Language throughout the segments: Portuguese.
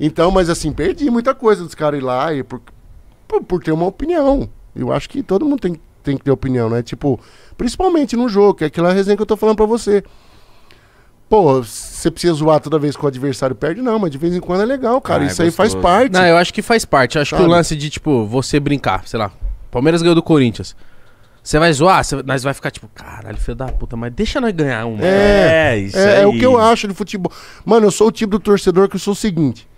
Então, mas assim, perdi muita coisa dos caras ir lá e por, por, por, ter uma opinião. Eu acho que todo mundo tem, tem que ter opinião, né? Tipo, principalmente no jogo, que é aquela resenha que eu tô falando pra você. Pô, você precisa zoar toda vez que o adversário perde? Não, mas de vez em quando é legal, cara. Ah, é Isso aí faz parte. Não, eu acho que faz parte. Eu acho Sabe? que o lance de, tipo, você brincar, sei lá. Palmeiras ganhou do Corinthians. Você vai zoar, cê, nós vai ficar tipo, caralho, filho da puta, mas deixa nós ganhar uma. É, é isso é, é, o que eu acho de futebol. Mano, eu sou o tipo do torcedor que eu sou o seguinte.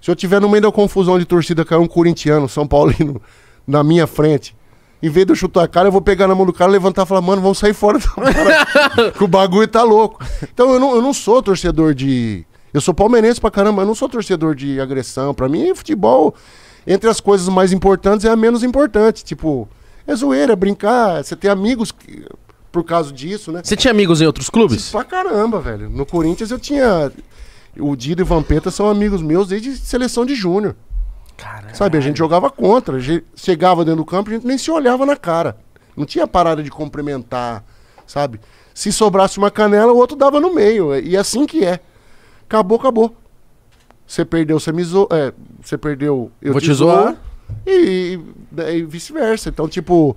Se eu tiver no meio da confusão de torcida cair é um corintiano, São Paulino, na minha frente, em vez de eu chutar a cara, eu vou pegar na mão do cara, levantar e falar, mano, vamos sair fora. que o bagulho tá louco. Então eu não, eu não sou torcedor de. Eu sou palmeirense pra caramba, eu não sou torcedor de agressão. Pra mim, futebol, entre as coisas mais importantes, é a menos importante. Tipo, é zoeira, é brincar. Você tem amigos que... por causa disso, né? Você tinha amigos em outros clubes? Pra caramba, velho. No Corinthians eu tinha. O Dido e o Vampeta são amigos meus desde seleção de júnior. Caralho. Sabe, a gente jogava contra. A gente chegava dentro do campo, a gente nem se olhava na cara. Não tinha parada de cumprimentar, sabe? Se sobrasse uma canela, o outro dava no meio. É, e assim que é. Acabou, acabou. Você perdeu, você me zoou. É, você perdeu, eu Vou te, te zoar. E, e, e vice-versa. Então, tipo.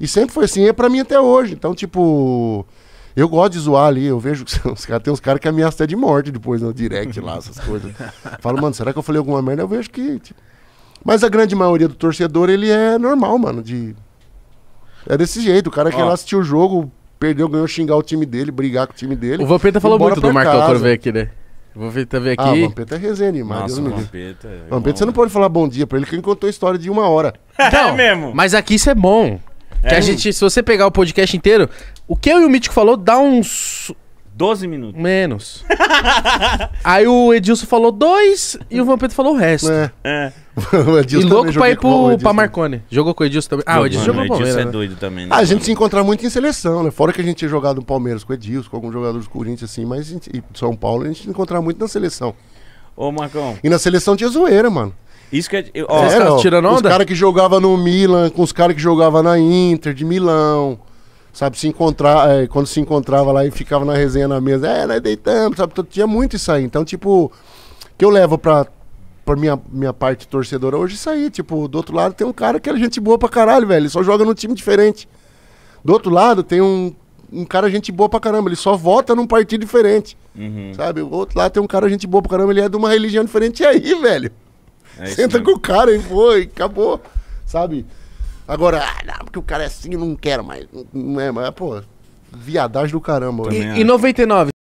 E sempre foi assim, é pra mim até hoje. Então, tipo. Eu gosto de zoar ali, eu vejo que os cara, tem uns caras que ameaçam até de morte depois no direct lá, essas coisas. Falo, mano, será que eu falei alguma merda? Eu vejo que. Tipo... Mas a grande maioria do torcedor, ele é normal, mano. De... É desse jeito. O cara que lá assistiu o jogo, perdeu, ganhou, xingar o time dele, brigar com o time dele. O Vampeta falou muito do Marco ver aqui, né? O Vampeta veio aqui. Ah, o Vampeta é resenha demais. Nossa, Deus Vampeta, é Vampeta, você não né? pode falar bom dia pra ele, que ele contou a história de uma hora. Não, é mesmo. Mas aqui isso é bom. Que a é. gente, se você pegar o podcast inteiro, o que eu e o Mítico falou dá uns 12 minutos. Menos. Aí o Edilson falou dois e o Vampeto falou o resto. É. É. o e louco pra ir pro, pra Marcone. Jogou com o Edilson também. Ah, o Edilson jogou com o Edilson é né? doido também. né, Ah, a gente se encontrava muito em seleção, né? Fora que a gente tinha jogado no Palmeiras com o Edilson, com alguns jogadores do Corinthians, assim, mas e São Paulo a gente se encontrava muito na seleção. Ô, Marcão. E na seleção tinha zoeira, mano. Isso que é. Ó, é, tirando onda? Os caras que jogavam no Milan, com os caras que jogavam na Inter de Milão. Sabe, se encontrar, é, quando se encontrava lá e ficava na resenha na mesa, é, nós deitamos, sabe? Então tinha muito isso aí. Então, tipo, que eu levo pra, pra minha, minha parte torcedora hoje, é isso aí. Tipo, do outro lado tem um cara que é gente boa pra caralho, velho. Ele só joga num time diferente. Do outro lado tem um, um cara gente boa pra caramba, ele só vota num partido diferente. Uhum. Sabe? O outro lá tem um cara gente boa pra caramba, ele é de uma religião diferente. E aí, velho? É Senta mesmo. com o cara e foi, acabou. Sabe? Agora, ah, não, porque o cara é assim, eu não quero mais. Não é, mas, pô, viadagem do caramba. Né? E, e 99?